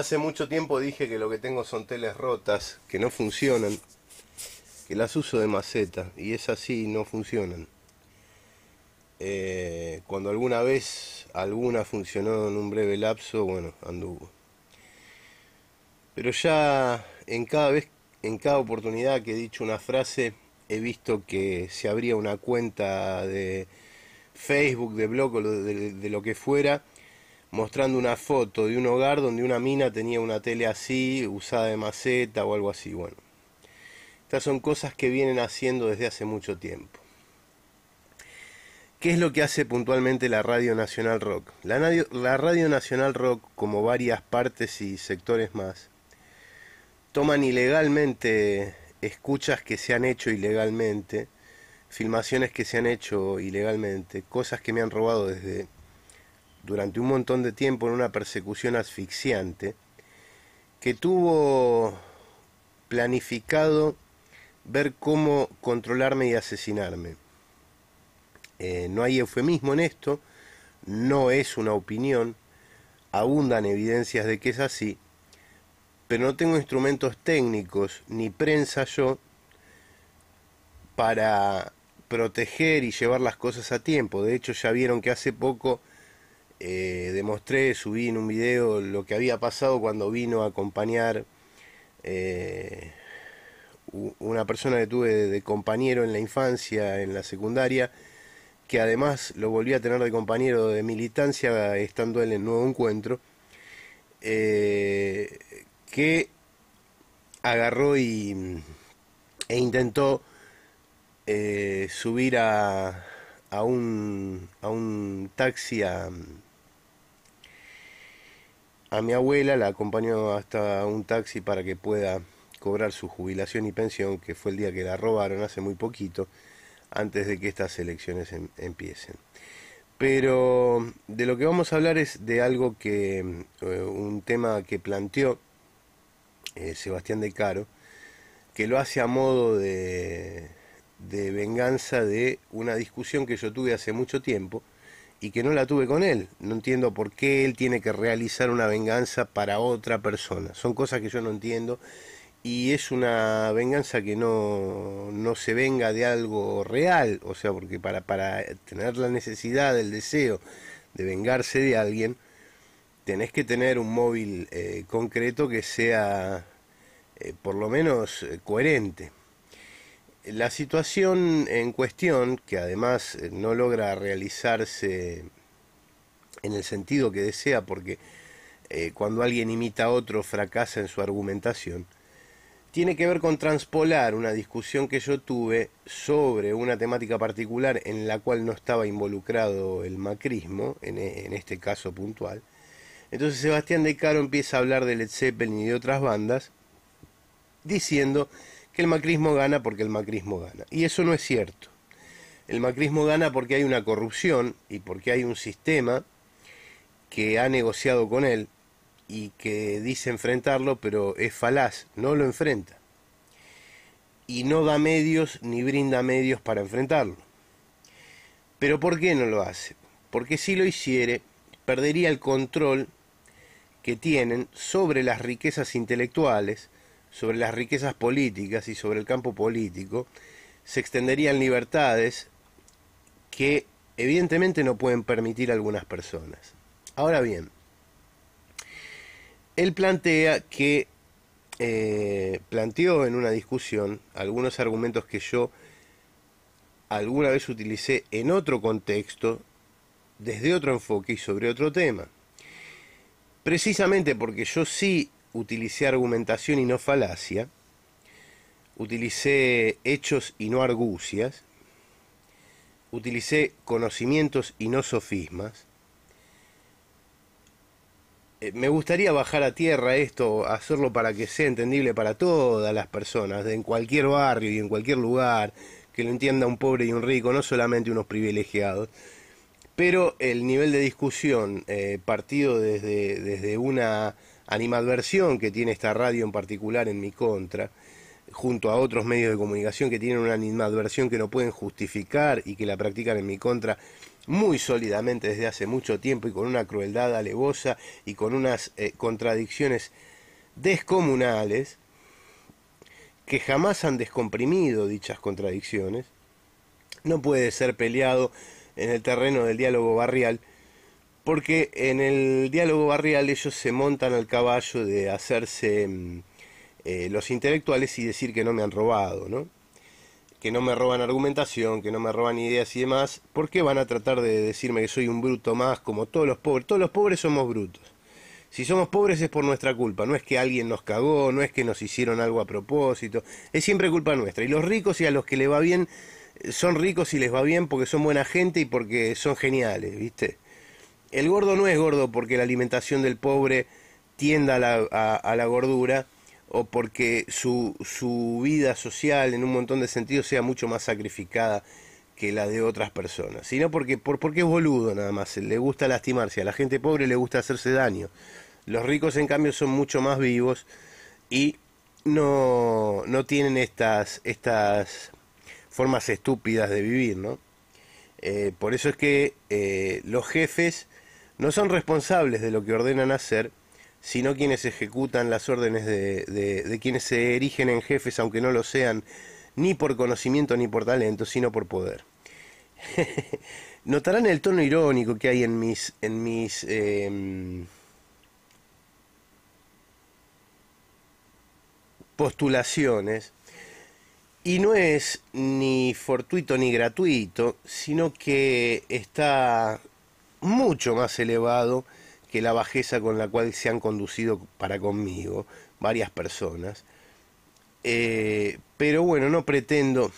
Hace mucho tiempo dije que lo que tengo son teles rotas, que no funcionan, que las uso de maceta y es así, no funcionan. Eh, cuando alguna vez alguna funcionó en un breve lapso, bueno, anduvo. Pero ya en cada vez, en cada oportunidad que he dicho una frase, he visto que se abría una cuenta de Facebook, de blog o de lo que fuera, mostrando una foto de un hogar donde una mina tenía una tele así, usada de maceta o algo así. Bueno, estas son cosas que vienen haciendo desde hace mucho tiempo. ¿Qué es lo que hace puntualmente la Radio Nacional Rock? La, radio, la Radio Nacional Rock, como varias partes y sectores más, toman ilegalmente escuchas que se han hecho ilegalmente, filmaciones que se han hecho ilegalmente, cosas que me han robado desde durante un montón de tiempo en una persecución asfixiante que tuvo planificado ver cómo controlarme y asesinarme. Eh, no hay eufemismo en esto, no es una opinión, abundan evidencias de que es así, pero no tengo instrumentos técnicos ni prensa yo para proteger y llevar las cosas a tiempo. De hecho, ya vieron que hace poco eh, demostré, subí en un video lo que había pasado cuando vino a acompañar eh, una persona que tuve de, compañero en la infancia, en la secundaria, que además lo volví a tener de compañero de militancia estando él en Nuevo Encuentro, eh, que agarró e intentó subir a, un, a un taxi a, a mi abuela, la acompañó hasta un taxi para que pueda cobrar su jubilación y pensión, que fue el día que la robaron hace muy poquito, antes de que estas elecciones em-, empiecen. Pero de lo que vamos a hablar es de algo que, eh, un tema que planteó eh, Sebastián de Caro, que lo hace a modo de, de venganza de una discusión que yo tuve hace mucho tiempo, y que no la tuve con él. No entiendo por qué él tiene que realizar una venganza para otra persona. Son cosas que yo no entiendo y es una venganza que no, se venga de algo real, o sea, porque para, para tener la necesidad, el deseo de vengarse de alguien, tenés que tener un móvil eh, concreto que sea eh, por lo menos eh, coherente la situación en cuestión, que además eh, no logra realizarse en el sentido que desea, porque eh, cuando alguien imita a otro fracasa en su argumentación, tiene que ver con transpolar una discusión que yo tuve sobre una temática particular en la cual no estaba involucrado el macrismo, en, e, en este caso puntual. Entonces Sebastián de Caro empieza a hablar de Led Zeppelin y de otras bandas, diciendo que el macrismo gana porque el macrismo gana. Y eso no es cierto. El macrismo gana porque hay una corrupción y porque hay un sistema que ha negociado con él y que dice enfrentarlo, pero es falaz, no lo enfrenta. Y no da medios ni brinda medios para enfrentarlo. Pero ¿por qué no lo hace? Porque si lo hiciere, perdería el control que tienen sobre las riquezas intelectuales, sobre las riquezas políticas y sobre el campo político, se extenderían libertades que evidentemente no pueden permitir algunas personas. Ahora bien, él plantea que eh, planteó en una discusión algunos argumentos que yo alguna vez utilicé en otro contexto, desde otro enfoque y sobre otro tema. Precisamente porque yo sí utilicé argumentación y no falacia, utilicé hechos y no argucias, utilicé conocimientos y no sofismas. Eh, me gustaría bajar a tierra esto, hacerlo para que sea entendible para todas las personas, en cualquier barrio y en cualquier lugar, que lo entienda un pobre y un rico, no solamente unos privilegiados. Pero el nivel de discusión eh, partido desde, desde una animadversión que tiene esta radio en particular en mi contra, junto a otros medios de comunicación que tienen una animadversión que no pueden justificar y que la practican en mi contra muy sólidamente desde hace mucho tiempo y con una crueldad alevosa y con unas eh, contradicciones descomunales que jamás han descomprimido dichas contradicciones, no puede ser peleado en el terreno del diálogo barrial porque en el diálogo barrial ellos se montan al caballo de hacerse mm, eh, los intelectuales y decir que no me han robado, ¿no? que no me roban argumentación, que no me roban ideas y demás, ¿por qué van a tratar de decirme que soy un bruto más como todos los pobres? Todos los pobres somos brutos. Si somos pobres es por nuestra culpa, no es que alguien nos cagó, no es que nos hicieron algo a propósito, es siempre culpa nuestra. Y los ricos y a los que les va bien son ricos y les va bien porque son buena gente y porque son geniales, ¿viste? el gordo no es gordo porque la alimentación del pobre tienda a la, gordura o porque su, vida social en un montón de sentidos sea mucho más sacrificada que la de otras personas, sino porque, por, es boludo nada más, le gusta lastimarse, a la gente pobre le gusta hacerse daño. Los ricos en cambio son mucho más vivos y no, no tienen estas, estas formas estúpidas de vivir, ¿no? Eh, por eso es que eh, los jefes no son responsables de lo que ordenan hacer, sino quienes ejecutan las órdenes de, quienes se erigen en jefes, aunque no lo sean, ni por conocimiento ni por talento, sino por poder. Notarán el tono irónico que hay en mis. en mis. Em, postulaciones. Y no es ni fortuito ni gratuito, sino que está mucho más elevado que la bajeza con la cual se han conducido para conmigo varias personas. Eh, pero bueno, no pretendo,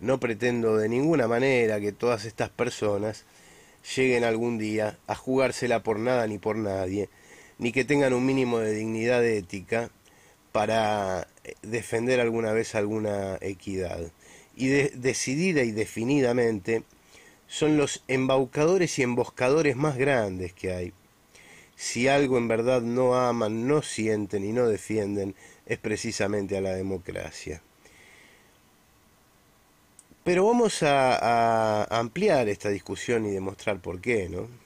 no pretendo de ninguna manera que todas estas personas lleguen algún día a jugársela por nada ni por nadie, ni que tengan un mínimo de dignidad ética para defender alguna vez alguna equidad. Y decidida y definidamente son los embaucadores y emboscadores más grandes que hay. Si algo en verdad no aman, no sienten y no defienden, es precisamente a la democracia. Pero vamos a, ampliar esta discusión y demostrar por qué, ¿no?